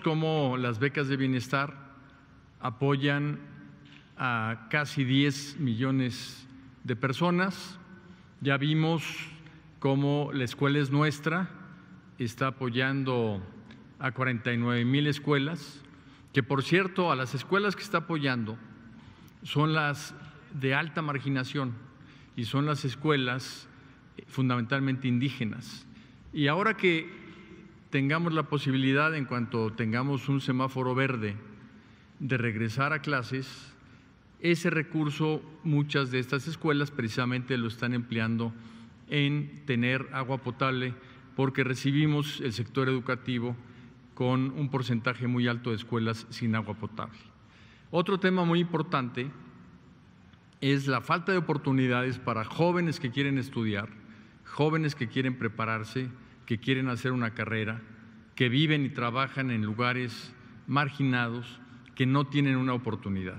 cómo las becas de bienestar apoyan a casi 10 millones de personas. Ya vimos cómo la escuela es nuestra, está apoyando a 49 mil escuelas, que por cierto, a las escuelas que está apoyando son las de alta marginación y son las escuelas eh, fundamentalmente indígenas. Y ahora que tengamos la posibilidad, en cuanto tengamos un semáforo verde, de regresar a clases, ese recurso muchas de estas escuelas precisamente lo están empleando en tener agua potable porque recibimos el sector educativo con un porcentaje muy alto de escuelas sin agua potable. Otro tema muy importante es la falta de oportunidades para jóvenes que quieren estudiar, jóvenes que quieren prepararse, que quieren hacer una carrera, que viven y trabajan en lugares marginados, que no tienen una oportunidad.